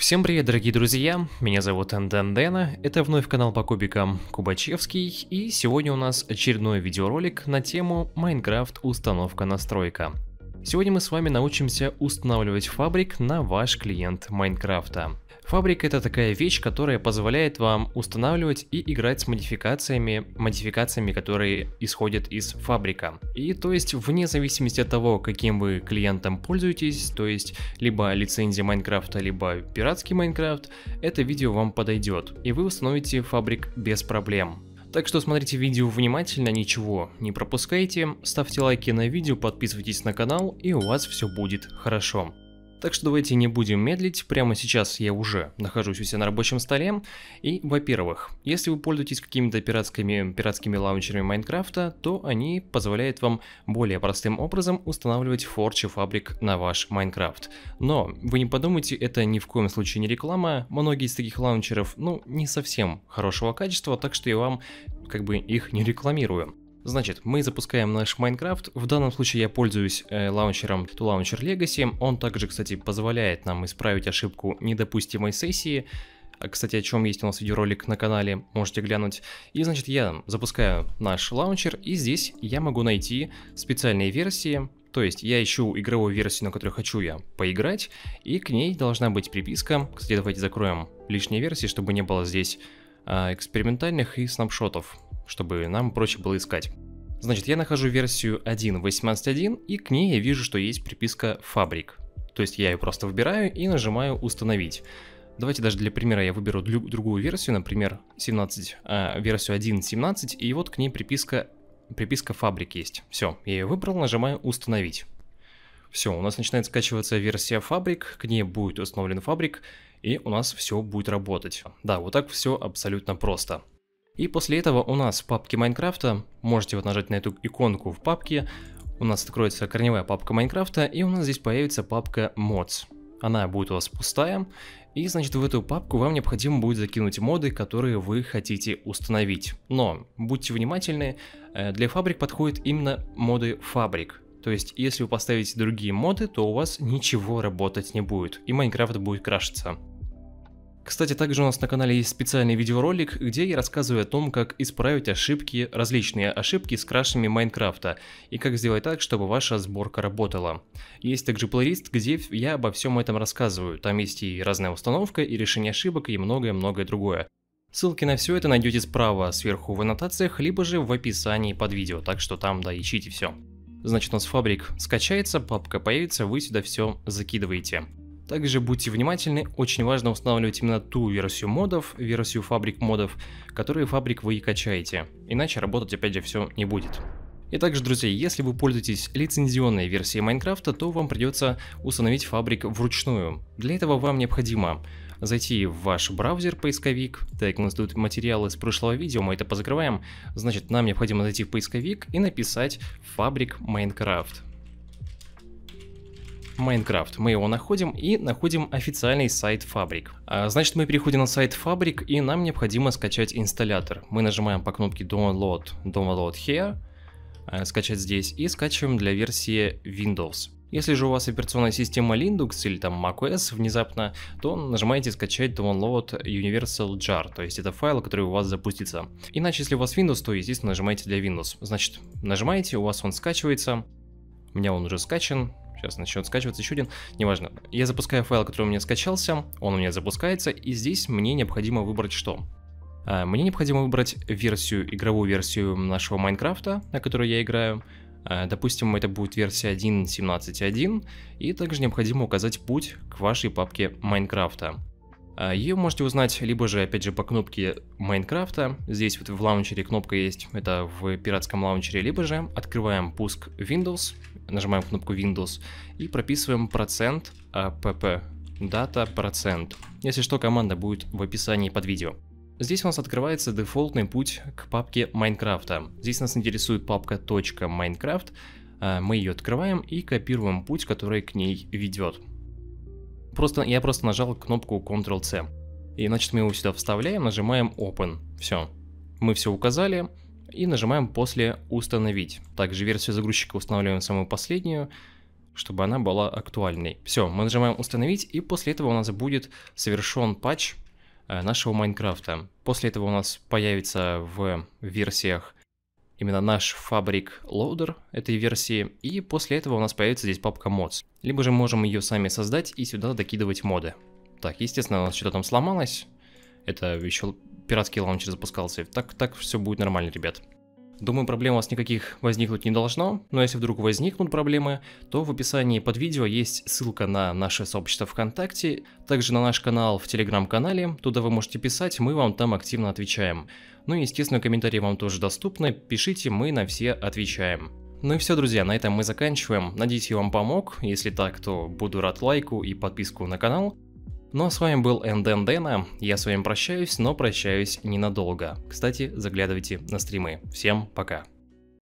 Всем привет, дорогие друзья, меня зовут Антон это вновь канал по кубикам Кубачевский, и сегодня у нас очередной видеоролик на тему Майнкрафт установка настройка. Сегодня мы с вами научимся устанавливать фабрик на ваш клиент Майнкрафта. Фабрик это такая вещь, которая позволяет вам устанавливать и играть с модификациями, модификациями, которые исходят из фабрика. И то есть вне зависимости от того, каким вы клиентом пользуетесь, то есть либо лицензия Майнкрафта, либо пиратский Майнкрафт, это видео вам подойдет, и вы установите фабрик без проблем. Так что смотрите видео внимательно, ничего не пропускайте, ставьте лайки на видео, подписывайтесь на канал и у вас все будет хорошо. Так что давайте не будем медлить, прямо сейчас я уже нахожусь у себя на рабочем столе. И, во-первых, если вы пользуетесь какими-то пиратскими, пиратскими лаунчерами Майнкрафта, то они позволяют вам более простым образом устанавливать forge фабрик на ваш Майнкрафт. Но вы не подумайте, это ни в коем случае не реклама, многие из таких лаунчеров, ну, не совсем хорошего качества, так что я вам как бы их не рекламирую. Значит, мы запускаем наш Майнкрафт. В данном случае я пользуюсь э, лаунчером ToLauncher Legacy. Он также, кстати, позволяет нам исправить ошибку недопустимой сессии. А, кстати, о чем есть у нас видеоролик на канале, можете глянуть. И, значит, я запускаю наш лаунчер, и здесь я могу найти специальные версии. То есть я ищу игровую версию, на которой хочу я поиграть, и к ней должна быть приписка. Кстати, давайте закроем лишние версии, чтобы не было здесь э, экспериментальных и снапшотов чтобы нам проще было искать. Значит, я нахожу версию 1.18.1 и к ней я вижу, что есть приписка «Фабрик». То есть я ее просто выбираю и нажимаю «Установить». Давайте даже для примера я выберу другую версию, например, 17, э, а, версию 1.17, и вот к ней приписка, приписка «Фабрик» есть. Все, я ее выбрал, нажимаю «Установить». Все, у нас начинает скачиваться версия фабрик, к ней будет установлен фабрик, и у нас все будет работать. Да, вот так все абсолютно просто. И после этого у нас в папке Майнкрафта, можете вот нажать на эту иконку в папке, у нас откроется корневая папка Майнкрафта, и у нас здесь появится папка Mods. Она будет у вас пустая, и значит в эту папку вам необходимо будет закинуть моды, которые вы хотите установить. Но будьте внимательны, э, для фабрик подходят именно моды фабрик. То есть, если вы поставите другие моды, то у вас ничего работать не будет, и Майнкрафт будет крашиться. Кстати, также у нас на канале есть специальный видеоролик, где я рассказываю о том, как исправить ошибки, различные ошибки с крашами Майнкрафта, и как сделать так, чтобы ваша сборка работала. Есть также плейлист, где я обо всем этом рассказываю, там есть и разная установка, и решение ошибок, и многое-многое другое. Ссылки на все это найдете справа, сверху в аннотациях, либо же в описании под видео, так что там, да, ищите все. Значит, у нас фабрик скачается, папка появится, вы сюда все закидываете. Также будьте внимательны, очень важно устанавливать именно ту версию модов, версию фабрик модов, которые фабрик вы и качаете, иначе работать опять же все не будет. И также, друзья, если вы пользуетесь лицензионной версией Майнкрафта, то вам придется установить фабрик вручную. Для этого вам необходимо зайти в ваш браузер, поисковик. Так, у нас тут материалы с прошлого видео, мы это позакрываем. Значит, нам необходимо зайти в поисковик и написать «фабрик Майнкрафт». Майнкрафт. Мы его находим и находим официальный сайт фабрик. Значит, мы переходим на сайт фабрик и нам необходимо скачать инсталлятор. Мы нажимаем по кнопке Download, Download Here, э, скачать здесь и скачиваем для версии Windows. Если же у вас операционная система Linux или там macOS внезапно, то нажимаете скачать download universal jar, то есть это файл, который у вас запустится. Иначе, если у вас Windows, то естественно нажимаете для Windows. Значит, нажимаете, у вас он скачивается. У меня он уже скачан. Сейчас начнет скачиваться еще один, неважно. Я запускаю файл, который у меня скачался, он у меня запускается, и здесь мне необходимо выбрать что? А, мне необходимо выбрать версию, игровую версию нашего Майнкрафта, на которой я играю. А, допустим, это будет версия 1.17.1, и также необходимо указать путь к вашей папке Майнкрафта. А, ее можете узнать либо же, опять же, по кнопке Майнкрафта. Здесь вот в лаунчере кнопка есть, это в пиратском лаунчере. Либо же открываем пуск Windows, нажимаем кнопку Windows и прописываем процент app, дата процент. Если что, команда будет в описании под видео. Здесь у нас открывается дефолтный путь к папке Майнкрафта. Здесь нас интересует папка .minecraft. А, мы ее открываем и копируем путь, который к ней ведет. Просто, я просто нажал кнопку Ctrl-C. И значит мы его сюда вставляем, нажимаем Open. Все. Мы все указали и нажимаем после «Установить». Также версию загрузчика устанавливаем самую последнюю, чтобы она была актуальной. Все, мы нажимаем «Установить», и после этого у нас будет совершен патч э, нашего Майнкрафта. После этого у нас появится в версиях именно наш фабрик Loader этой версии, и после этого у нас появится здесь папка Mods. Либо же можем ее сами создать и сюда докидывать моды. Так, естественно, у нас что-то там сломалось. Это еще пиратский лаунчер запускался. Так, так все будет нормально, ребят. Думаю, проблем у вас никаких возникнуть не должно, но если вдруг возникнут проблемы, то в описании под видео есть ссылка на наше сообщество ВКонтакте, также на наш канал в Телеграм-канале, туда вы можете писать, мы вам там активно отвечаем. Ну и, естественно, комментарии вам тоже доступны, пишите, мы на все отвечаем. Ну и все, друзья, на этом мы заканчиваем. Надеюсь, я вам помог. Если так, то буду рад лайку и подписку на канал. Ну а с вами был Энден Дэна, я с вами прощаюсь, но прощаюсь ненадолго. Кстати, заглядывайте на стримы. Всем пока.